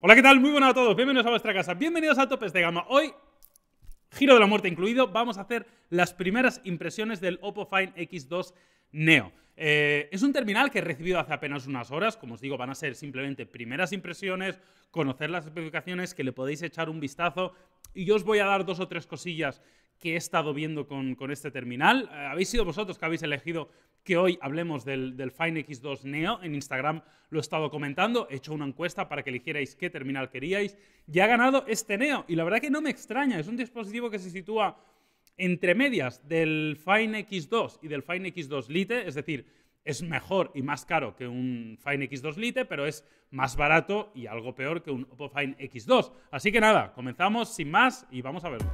Hola, ¿qué tal? Muy buenas a todos, bienvenidos a vuestra casa, bienvenidos a Topes de Gama. Hoy, giro de la muerte incluido, vamos a hacer las primeras impresiones del Oppo Find X2 Neo. Eh, es un terminal que he recibido hace apenas unas horas, como os digo, van a ser simplemente primeras impresiones, conocer las especificaciones, que le podéis echar un vistazo y yo os voy a dar dos o tres cosillas que he estado viendo con, este terminal. Eh, habéis sido vosotros que habéis elegido que hoy hablemos del, del Fine X2 Neo. En Instagram lo he estado comentando. He hecho una encuesta para que eligierais qué terminal queríais. Ya ha ganado este Neo. Y la verdad que no me extraña. Es un dispositivo que se sitúa entre medias del Fine X2 y del Fine X2 Lite. Es decir, es mejor y más caro que un Fine X2 Lite, pero es más barato y algo peor que un Oppo Fine X2. Así que nada, comenzamos sin más y vamos a verlo.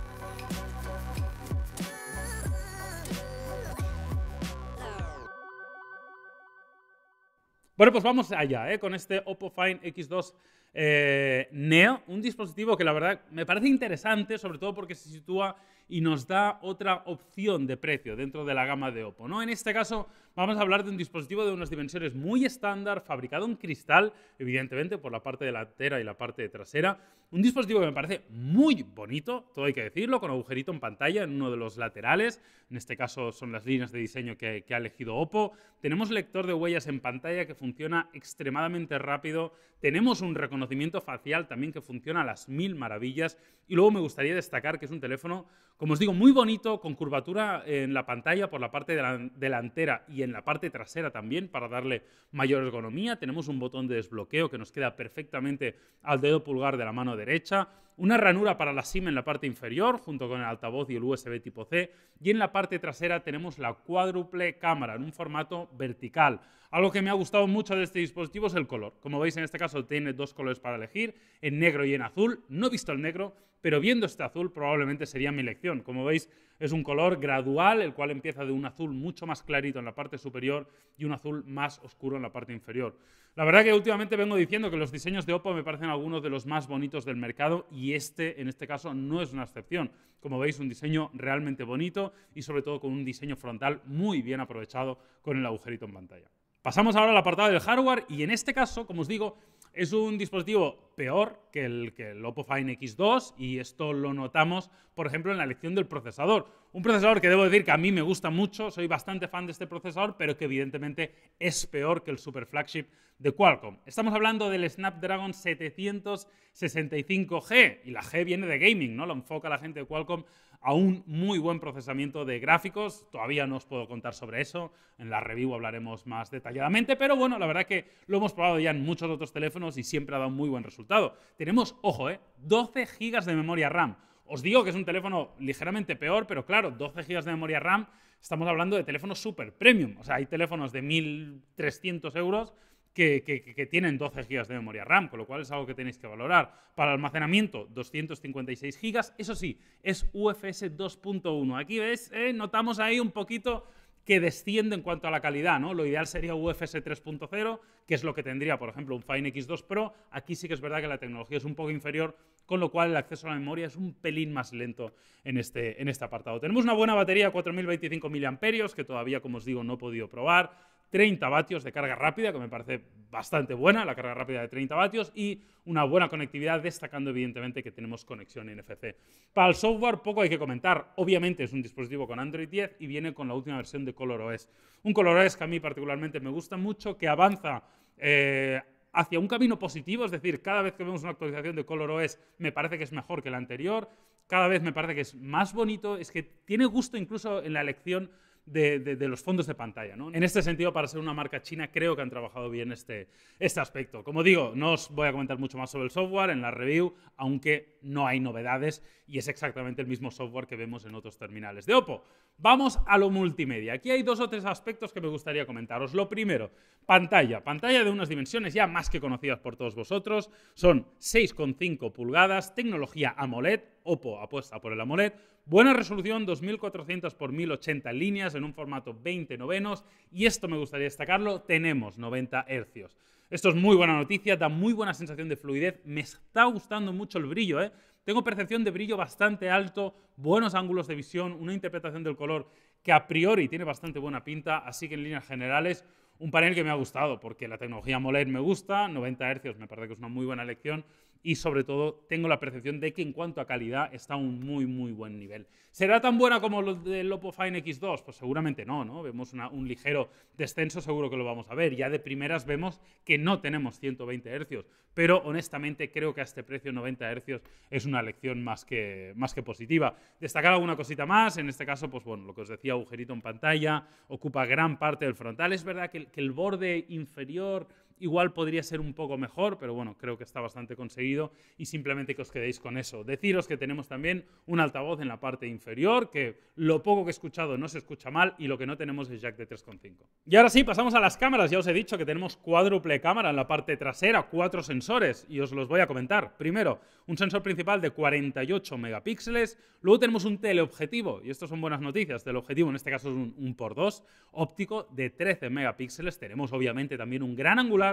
Bueno, pues vamos allá ¿eh? con este Oppo Find X2 eh, Neo, un dispositivo que la verdad me parece interesante, sobre todo porque se sitúa y nos da otra opción de precio dentro de la gama de Oppo. ¿no? En este caso vamos a hablar de un dispositivo de unas dimensiones muy estándar, fabricado en cristal, evidentemente por la parte delantera y la parte trasera. Un dispositivo que me parece muy bonito, todo hay que decirlo, con agujerito en pantalla en uno de los laterales. En este caso son las líneas de diseño que, que ha elegido Oppo. Tenemos lector de huellas en pantalla que funciona extremadamente rápido. Tenemos un reconocimiento conocimiento facial también que funciona a las mil maravillas. Y luego me gustaría destacar que es un teléfono, como os digo, muy bonito, con curvatura en la pantalla por la parte delantera y en la parte trasera también para darle mayor ergonomía. Tenemos un botón de desbloqueo que nos queda perfectamente al dedo pulgar de la mano derecha una ranura para la SIM en la parte inferior, junto con el altavoz y el USB tipo C, y en la parte trasera tenemos la cuádruple cámara en un formato vertical. Algo que me ha gustado mucho de este dispositivo es el color. Como veis, en este caso tiene dos colores para elegir, en negro y en azul. No he visto el negro, pero viendo este azul probablemente sería mi elección. Como veis, es un color gradual, el cual empieza de un azul mucho más clarito en la parte superior y un azul más oscuro en la parte inferior. La verdad que últimamente vengo diciendo que los diseños de Oppo me parecen algunos de los más bonitos del mercado y este, en este caso, no es una excepción. Como veis, un diseño realmente bonito y sobre todo con un diseño frontal muy bien aprovechado con el agujerito en pantalla. Pasamos ahora al apartado del hardware y en este caso, como os digo, es un dispositivo peor que el, que Oppo Fine X2 y esto lo notamos, por ejemplo, en la elección del procesador. Un procesador que debo decir que a mí me gusta mucho, soy bastante fan de este procesador, pero que evidentemente es peor que el super flagship de Qualcomm. Estamos hablando del Snapdragon 765G y la G viene de gaming, ¿no? Lo enfoca la gente de Qualcomm a un muy buen procesamiento de gráficos. Todavía no os puedo contar sobre eso, en la review hablaremos más detalladamente, pero bueno, la verdad que lo hemos probado ya en muchos otros teléfonos y siempre ha dado muy buen resultado. Tenemos, ojo, eh, 12 GB de memoria RAM. Os digo que es un teléfono ligeramente peor, pero claro, 12 GB de memoria RAM, estamos hablando de teléfonos super premium. O sea, hay teléfonos de 1.300 euros que, tienen 12 GB de memoria RAM, con lo cual es algo que tenéis que valorar. Para almacenamiento, 256 GB, eso sí, es UFS 2.1. Aquí ves, eh, notamos ahí un poquito que desciende en cuanto a la calidad, ¿no? Lo ideal sería UFS 3.0, que es lo que tendría, por ejemplo, un Fine X2 Pro. Aquí sí que es verdad que la tecnología es un poco inferior, con lo cual el acceso a la memoria es un pelín más lento en este, este apartado. Tenemos una buena batería, 4025 mAh, que todavía, como os digo, no he podido probar. 30 vatios de carga rápida, que me parece bastante buena, la carga rápida de 30 vatios, y una buena conectividad, destacando evidentemente que tenemos conexión NFC. Para el software poco hay que comentar, obviamente es un dispositivo con Android 10 y viene con la última versión de ColorOS. Un ColorOS que a mí particularmente me gusta mucho, que avanza... Eh, hacia un camino positivo, es decir, cada vez que vemos una actualización de ColorOS me parece que es mejor que la anterior, cada vez me parece que es más bonito, es que tiene gusto incluso en la elección de, los fondos de pantalla. En este sentido, para ser una marca china, creo que han trabajado bien este, este aspecto. Como digo, no os voy a comentar mucho más sobre el software en la review, aunque no hay novedades y es exactamente el mismo software que vemos en otros terminales de Oppo. Vamos a lo multimedia. Aquí hay dos o tres aspectos que me gustaría comentaros. Lo primero, pantalla. Pantalla de unas dimensiones ya más que conocidas por todos vosotros. Son 6,5 pulgadas, tecnología AMOLED, Oppo apuesta por el AMOLED. Buena resolución, 2400 x 1080 líneas en un formato 20 novenos. Y esto me gustaría destacarlo, tenemos 90 hercios. Esto es muy buena noticia, da muy buena sensación de fluidez. Me está gustando mucho el brillo, ¿eh? Tengo percepción de brillo bastante alto, buenos ángulos de visión, una interpretación del color que a priori tiene bastante buena pinta, así que en líneas generales un panel que me ha gustado porque la tecnología AMOLED me gusta, 90 Hz me parece que es una muy buena elección y sobre todo tengo la percepción de que en cuanto a calidad está a un muy muy buen nivel. ¿Será tan buena como lo del Oppo Fine X2? Pues seguramente no, ¿no? Vemos un ligero descenso, seguro que lo vamos a ver. Ya de primeras vemos que no tenemos 120 Hz, pero honestamente creo que a este precio 90 Hz es una lección más que, más que positiva. Destacar alguna cosita más, en este caso, pues bueno, lo que os decía, agujerito en pantalla, ocupa gran parte del frontal. Es verdad que el borde inferior Igual podría ser un poco mejor, pero bueno, creo que está bastante conseguido y simplemente que os quedéis con eso. Deciros que tenemos también un altavoz en la parte inferior, que lo poco que he escuchado no se escucha mal y lo que no tenemos es jack de 3.5. Y ahora sí, pasamos a las cámaras. Ya os he dicho que tenemos cuádruple cámara en la parte trasera, cuatro sensores y os los voy a comentar. Primero, un sensor principal de 48 megapíxeles. Luego tenemos un teleobjetivo, y esto son buenas noticias, teleobjetivo en este caso es un, 1 por 2 óptico de 13 megapíxeles. Tenemos obviamente también un gran angular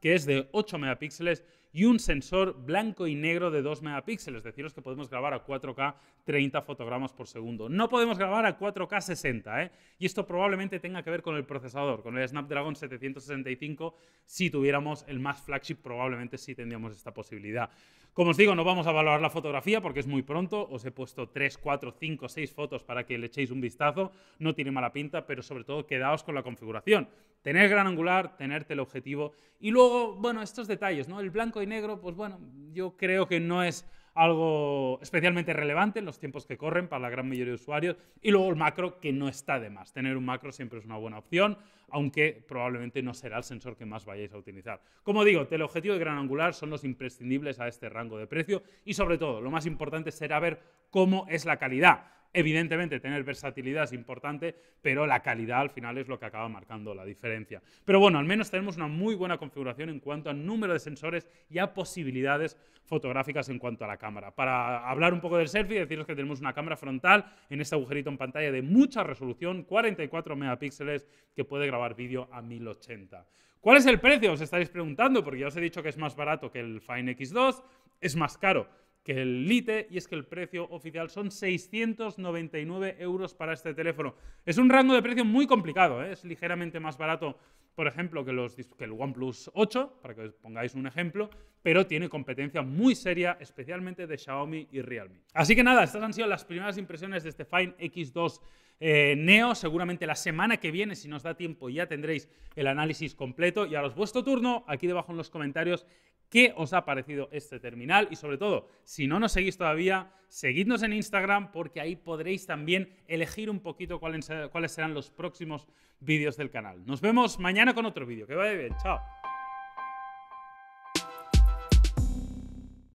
que es de 8 megapíxeles y un sensor blanco y negro de 2 megapíxeles. Deciros que podemos grabar a 4K 30 fotogramas por segundo. No podemos grabar a 4K 60, ¿eh? Y esto probablemente tenga que ver con el procesador, con el Snapdragon 765. Si tuviéramos el más flagship, probablemente sí tendríamos esta posibilidad. Como os digo, no vamos a valorar la fotografía porque es muy pronto. Os he puesto 3, 4, 5, 6 fotos para que le echéis un vistazo. No tiene mala pinta, pero sobre todo quedaos con la configuración tener gran angular, tenerte el objetivo. Y luego, bueno, estos detalles, ¿no? El blanco y negro, pues bueno, yo creo que no es algo especialmente relevante en los tiempos que corren para la gran mayoría de usuarios. Y luego el macro, que no está de más. Tener un macro siempre es una buena opción aunque probablemente no será el sensor que más vayáis a utilizar. Como digo, teleobjetivo y gran angular son los imprescindibles a este rango de precio y sobre todo, lo más importante será ver cómo es la calidad. Evidentemente, tener versatilidad es importante, pero la calidad al final es lo que acaba marcando la diferencia. Pero bueno, al menos tenemos una muy buena configuración en cuanto a número de sensores y a posibilidades fotográficas en cuanto a la cámara. Para hablar un poco del selfie, deciros que tenemos una cámara frontal en este agujerito en pantalla de mucha resolución, 44 megapíxeles, que puede grabar grabar vídeo a 1080. ¿Cuál es el precio? Os estaréis preguntando, porque ya os he dicho que es más barato que el Fine X2, es más caro que el Lite y es que el precio oficial son 699 euros para este teléfono. Es un rango de precio muy complicado, ¿eh? es ligeramente más barato por ejemplo, que, los, que el OnePlus 8, para que os pongáis un ejemplo, pero tiene competencia muy seria, especialmente de Xiaomi y Realme. Así que nada, estas han sido las primeras impresiones de este Fine X2 eh, Neo. Seguramente la semana que viene, si nos da tiempo, ya tendréis el análisis completo. Y ahora es vuestro turno, aquí debajo en los comentarios, qué os ha parecido este terminal y sobre todo, si no nos seguís todavía, seguidnos en Instagram porque ahí podréis también elegir un poquito cuáles, serán los próximos vídeos del canal. Nos vemos mañana con otro vídeo. Que vaya bien. Chao.